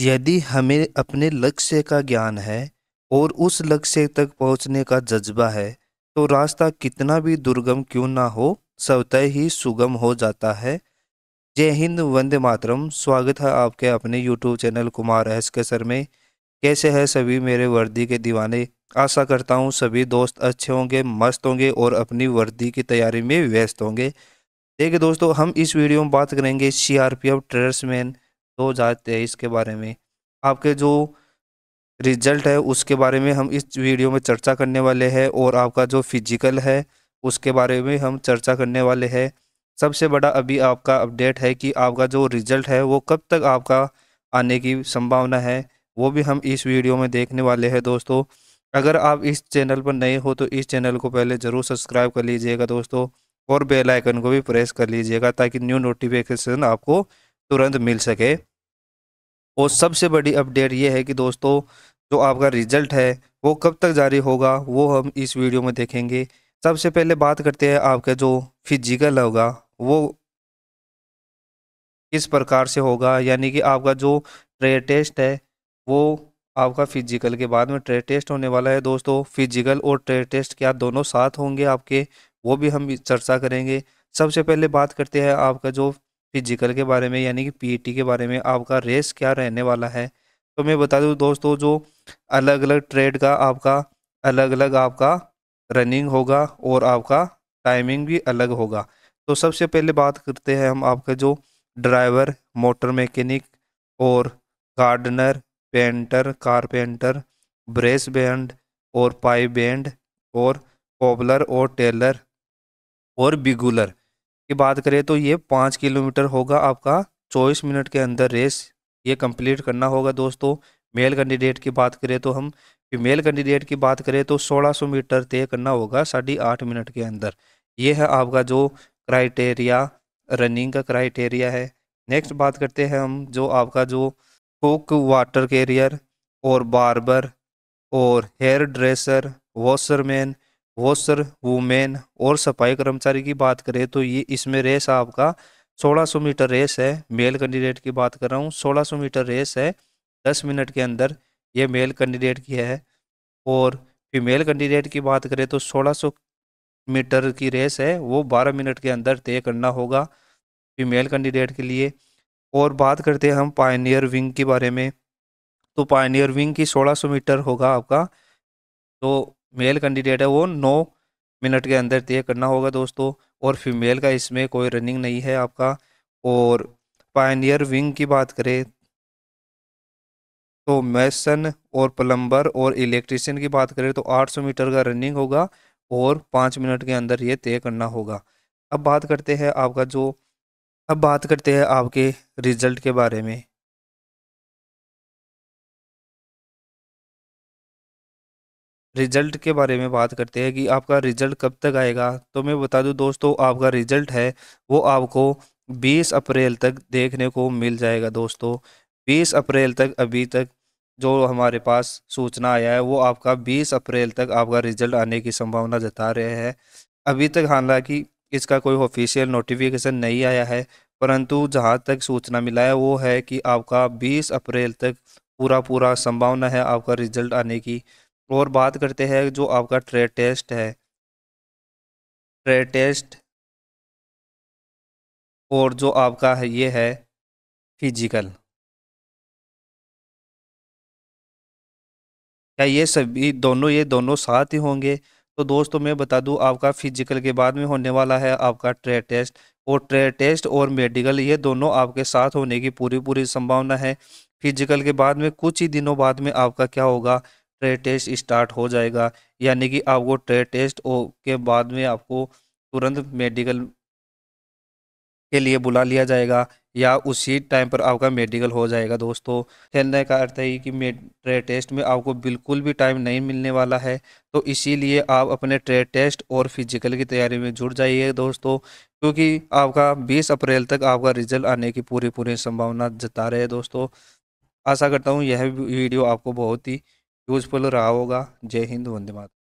यदि हमें अपने लक्ष्य का ज्ञान है और उस लक्ष्य तक पहुंचने का जज्बा है तो रास्ता कितना भी दुर्गम क्यों ना हो स्वतः ही सुगम हो जाता है जय हिंद वंदे मातरम स्वागत है आपके अपने YouTube channel Kumar S K sir में कैसे है सभी मेरे वर्दी के दीवाने आशा करता हूँ सभी दोस्त अच्छे होंगे मस्त होंगे और अपनी वर्दी की तैयारी में व्यस्त होंगे देखिए दोस्तों हम इस वीडियो में बात करेंगे C R P F tradesman दो जाते हैं के बारे में आपके जो रिजल्ट है उसके बारे में हम इस वीडियो में चर्चा करने वाले हैं और आपका जो फिजिकल है उसके बारे में हम चर्चा करने वाले हैं सबसे बड़ा अभी आपका अपडेट है कि आपका जो रिजल्ट है वो कब तक आपका आने की संभावना है वो भी हम इस वीडियो में देखने वाले हैं दोस्तों अगर आप इस चैनल पर नए हो तो इस चैनल को पहले ज़रूर सब्सक्राइब कर लीजिएगा दोस्तों और बेल आइकन को भी प्रेस कर लीजिएगा ताकि न्यू नोटिफिकेशन आपको तुरंत मिल सके और सबसे बड़ी अपडेट ये है कि दोस्तों जो आपका रिजल्ट है वो कब तक जारी होगा वो हम इस वीडियो में देखेंगे सबसे पहले बात करते हैं आपका जो फिजिकल होगा वो किस प्रकार से होगा यानी कि आपका जो ट्रे टेस्ट है वो आपका फिजिकल के बाद में ट्रे टेस्ट होने वाला है दोस्तों फिजिकल और ट्रे टेस्ट क्या दोनों साथ होंगे आपके वो भी हम चर्चा करेंगे सबसे पहले बात करते हैं आपका जो फिजिकल के बारे में यानी कि पीटी के बारे में आपका रेस क्या रहने वाला है तो मैं बता दूं दोस्तों जो अलग अलग ट्रेड का आपका अलग अलग आपका रनिंग होगा और आपका टाइमिंग भी अलग होगा तो सबसे पहले बात करते हैं हम आपके जो ड्राइवर मोटर मैकेनिक और gardener painter carpenter brass band और पाइप बैंड और पॉबलर और टेलर और बिगुलर की बात करें तो ये पाँच किलोमीटर होगा आपका चौबीस मिनट के अंदर रेस ये कंप्लीट करना होगा दोस्तों मेल कैंडिडेट की बात करें तो हम फीमेल कैंडिडेट की बात करें तो 1600 मीटर तय करना होगा साढ़े आठ मिनट के अंदर ये है आपका जो क्राइटेरिया रनिंग का क्राइटेरिया है नेक्स्ट बात करते हैं हम जो आपका जो कुक वाटर कैरियर और बारबर और hairdresser washerman washer women और सफाई कर्मचारी की बात करें तो ये इसमें रेस आपका 1600 मीटर रेस है मेल कैंडिडेट की बात कर रहा हूँ 1600 मीटर रेस है 10 मिनट के अंदर ये मेल कैंडिडेट की है और फीमेल कैंडिडेट की बात करें तो 1600 मीटर की रेस है वो 12 मिनट के अंदर तय करना होगा फीमेल कैंडिडेट के लिए और बात करते हैं हम पायनियर विंग के बारे में तो पायनियर विंग की सौ मीटर होगा आपका तो मेल कैंडिडेट है वो नौ मिनट के अंदर तय करना होगा दोस्तों और फीमेल का इसमें कोई रनिंग नहीं है आपका और पायनियर विंग की बात करें तो मैसन और प्लम्बर और इलेक्ट्रिशियन की बात करें तो 800 मीटर का रनिंग होगा और पाँच मिनट के अंदर ये तय करना होगा अब बात करते हैं आपका जो अब बात करते हैं आपके रिजल्ट के बारे में रिजल्ट के बारे में बात करते हैं कि आपका रिजल्ट कब तक आएगा तो मैं बता दूं दोस्तों आपका रिजल्ट है वो आपको 20 अप्रैल तक देखने को मिल जाएगा दोस्तों 20 अप्रैल तक अभी तक जो हमारे पास सूचना आया है वो आपका 20 अप्रैल तक आपका रिजल्ट आने की संभावना जता रहे हैं अभी तक हालांकि इसका कोई ऑफिशियल नोटिफिकेशन नहीं आया है परंतु जहाँ तक सूचना मिला है वो है कि आपका बीस अप्रैल तक पूरा पूरा संभावना है आपका रिजल्ट आने की और बात करते हैं जो आपका ट्रेड टेस्ट है ट्रेड टेस्ट और जो आपका है ये है फिजिकल क्या ये सभी दोनों ये दोनों साथ ही होंगे तो दोस्तों मैं बता दूं आपका फिजिकल के बाद में होने वाला है आपका ट्रेड टेस्ट और ट्रेड टेस्ट और मेडिकल ये दोनों आपके साथ होने की पूरी पूरी संभावना है फिजिकल के बाद में कुछ ही दिनों बाद में आपका क्या होगा ट्रेड टेस्ट स्टार्ट हो जाएगा यानी कि आपको ट्रेड टेस्ट के बाद में आपको तुरंत मेडिकल के लिए बुला लिया जाएगा या उसी टाइम पर आपका मेडिकल हो जाएगा दोस्तों कहने का अर्थ है कि ट्रे टेस्ट में आपको बिल्कुल भी टाइम नहीं मिलने वाला है तो इसीलिए आप अपने ट्रेड टेस्ट और फिजिकल की तैयारी में जुट जाइए दोस्तों क्योंकि आपका 20 अप्रैल तक आपका रिजल्ट आने की पूरी पूरी संभावना जता रहे दोस्तों आशा करता हूँ यह वीडियो आपको बहुत ही यूज़फुल रहा होगा जय हिंद वंदे मात